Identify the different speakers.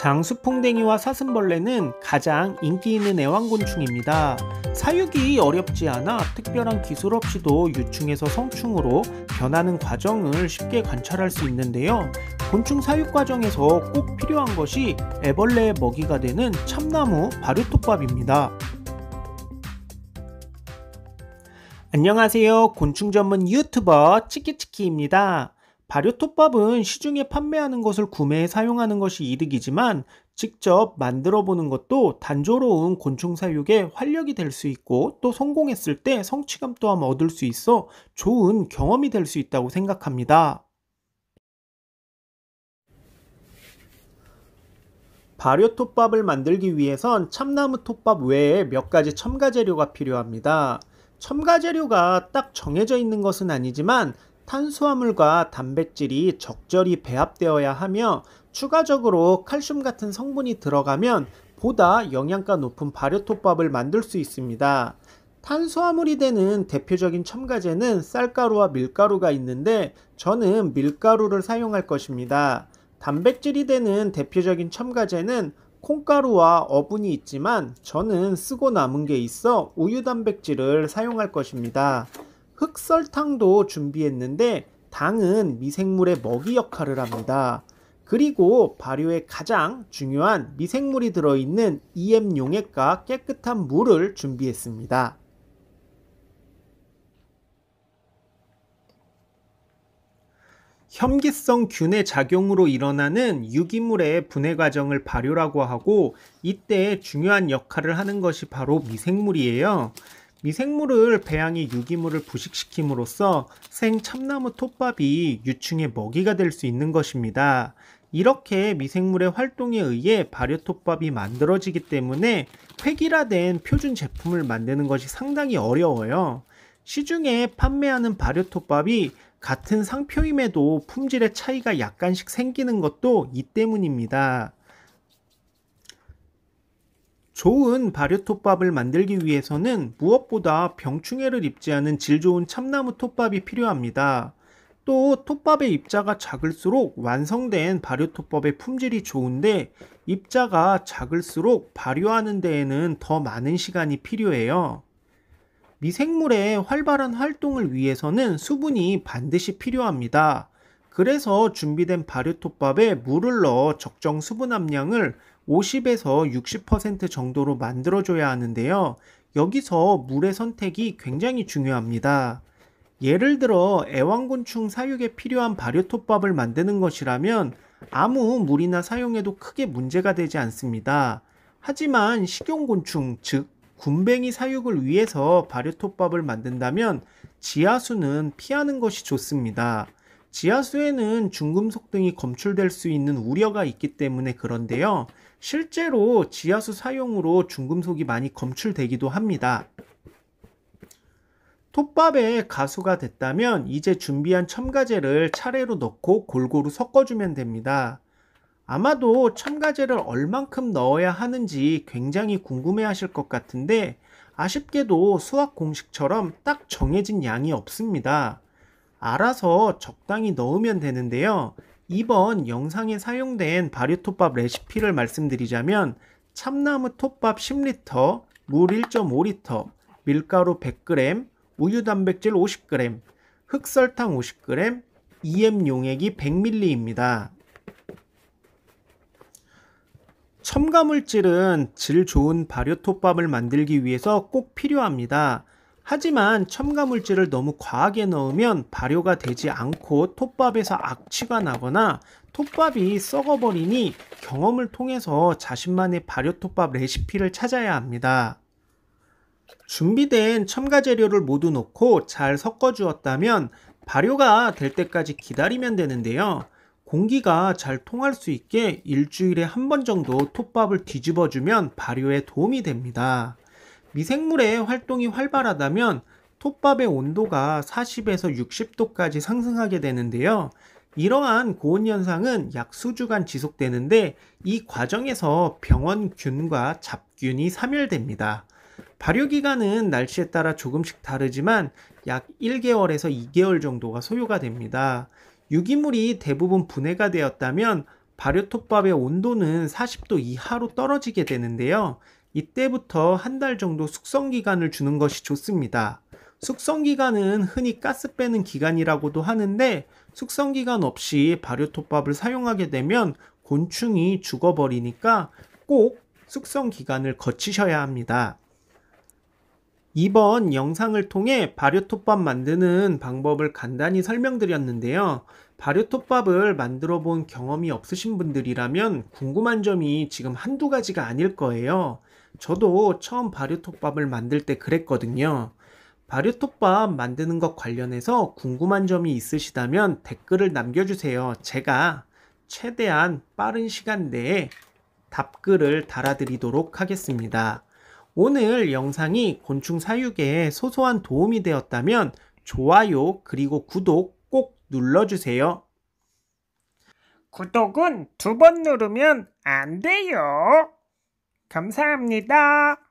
Speaker 1: 장수풍뎅이와 사슴벌레는 가장 인기 있는 애완곤충입니다. 사육이 어렵지 않아 특별한 기술 없이도 유충에서 성충으로 변하는 과정을 쉽게 관찰할 수 있는데요. 곤충 사육 과정에서 꼭 필요한 것이 애벌레의 먹이가 되는 참나무 바루톱밥입니다. 안녕하세요. 곤충 전문 유튜버 치키치키입니다. 발효톱밥은 시중에 판매하는 것을 구매해 사용하는 것이 이득이지만 직접 만들어 보는 것도 단조로운 곤충 사육에 활력이 될 수 있고 또 성공했을 때 성취감 또한 얻을 수 있어 좋은 경험이 될 수 있다고 생각합니다. 발효톱밥을 만들기 위해선 참나무 톱밥 외에 몇 가지 첨가 재료가 필요합니다. 첨가 재료가 딱 정해져 있는 것은 아니지만 탄수화물과 단백질이 적절히 배합되어야 하며 추가적으로 칼슘 같은 성분이 들어가면 보다 영양가 높은 발효톱밥을 만들 수 있습니다. 탄수화물이 되는 대표적인 첨가제는 쌀가루와 밀가루가 있는데 저는 밀가루를 사용할 것입니다. 단백질이 되는 대표적인 첨가제는 콩가루와 어분이 있지만 저는 쓰고 남은 게 있어 우유 단백질을 사용할 것입니다. 흑설탕도 준비했는데 당은 미생물의 먹이 역할을 합니다. 그리고 발효에 가장 중요한 미생물이 들어있는 EM 용액과 깨끗한 물을 준비했습니다. 현기성 균의 작용으로 일어나는 유기물의 분해 과정을 발효라고 하고 이때 중요한 역할을 하는 것이 바로 미생물이에요. 미생물을 배양이 유기물을 부식시킴으로써 생 참나무 톱밥이 유충의 먹이가 될 수 있는 것입니다. 이렇게 미생물의 활동에 의해 발효톱밥이 만들어지기 때문에 획일화된 표준 제품을 만드는 것이 상당히 어려워요. 시중에 판매하는 발효톱밥이 같은 상표임에도 품질의 차이가 약간씩 생기는 것도 이 때문입니다. 좋은 발효톱밥을 만들기 위해서는 무엇보다 병충해를 입지 않은 질 좋은 참나무 톱밥이 필요합니다. 또 톱밥의 입자가 작을수록 완성된 발효톱밥의 품질이 좋은데 입자가 작을수록 발효하는 데에는 더 많은 시간이 필요해요. 미생물의 활발한 활동을 위해서는 수분이 반드시 필요합니다. 그래서 준비된 발효톱밥에 물을 넣어 적정 수분 함량을 50에서 60% 정도로 만들어줘야 하는데요. 여기서 물의 선택이 굉장히 중요합니다. 예를 들어 애완곤충 사육에 필요한 발효톱밥을 만드는 것이라면 아무 물이나 사용해도 크게 문제가 되지 않습니다. 하지만 식용곤충, 즉 군뱅이 사육을 위해서 발효톱밥을 만든다면 지하수는 피하는 것이 좋습니다. 지하수에는 중금속 등이 검출될 수 있는 우려가 있기 때문에 그런데요. 실제로 지하수 사용으로 중금속이 많이 검출되기도 합니다. 톱밥에 가수가 됐다면 이제 준비한 첨가제를 차례로 넣고 골고루 섞어주면 됩니다. 아마도 첨가제를 얼만큼 넣어야 하는지 굉장히 궁금해 하실 것 같은데 아쉽게도 수학 공식처럼 딱 정해진 양이 없습니다. 알아서 적당히 넣으면 되는데요. 이번 영상에 사용된 발효톱밥 레시피를 말씀드리자면 참나무 톱밥 10리터, 물 1.5리터, 밀가루 100g, 우유 단백질 50g, 흑설탕 50g, EM 용액이 100ml입니다. 첨가물질은 질 좋은 발효톱밥을 만들기 위해서 꼭 필요합니다. 하지만 첨가 물질을 너무 과하게 넣으면 발효가 되지 않고 톱밥에서 악취가 나거나 톱밥이 썩어버리니 경험을 통해서 자신만의 발효 톱밥 레시피를 찾아야 합니다. 준비된 첨가 재료를 모두 넣고 잘 섞어 주었다면 발효가 될 때까지 기다리면 되는데요. 공기가 잘 통할 수 있게 일주일에 한 번 정도 톱밥을 뒤집어 주면 발효에 도움이 됩니다. 미생물의 활동이 활발하다면 톱밥의 온도가 40에서 60도까지 상승하게 되는데요. 이러한 고온 현상은 약 수주간 지속되는데 이 과정에서 병원균과 잡균이 사멸됩니다. 발효 기간은 날씨에 따라 조금씩 다르지만 약 1개월에서 2개월 정도가 소요가 됩니다. 유기물이 대부분 분해가 되었다면 발효 톱밥의 온도는 40도 이하로 떨어지게 되는데요. 이때부터 한 달 정도 숙성 기간을 주는 것이 좋습니다. 숙성 기간은 흔히 가스 빼는 기간이라고도 하는데 숙성 기간 없이 발효톱밥을 사용하게 되면 곤충이 죽어버리니까 꼭 숙성 기간을 거치셔야 합니다. 이번 영상을 통해 발효톱밥 만드는 방법을 간단히 설명드렸는데요. 발효톱밥을 만들어 본 경험이 없으신 분들이라면 궁금한 점이 지금 한두 가지가 아닐 거예요. 저도 처음 발효톱밥을 만들 때 그랬거든요. 발효톱밥 만드는 것 관련해서 궁금한 점이 있으시다면 댓글을 남겨주세요. 제가 최대한 빠른 시간 내에 답글을 달아드리도록 하겠습니다. 오늘 영상이 곤충 사육에 소소한 도움이 되었다면 좋아요 그리고 구독 꼭 눌러주세요. 구독은 두 번 누르면 안 돼요. 감사합니다.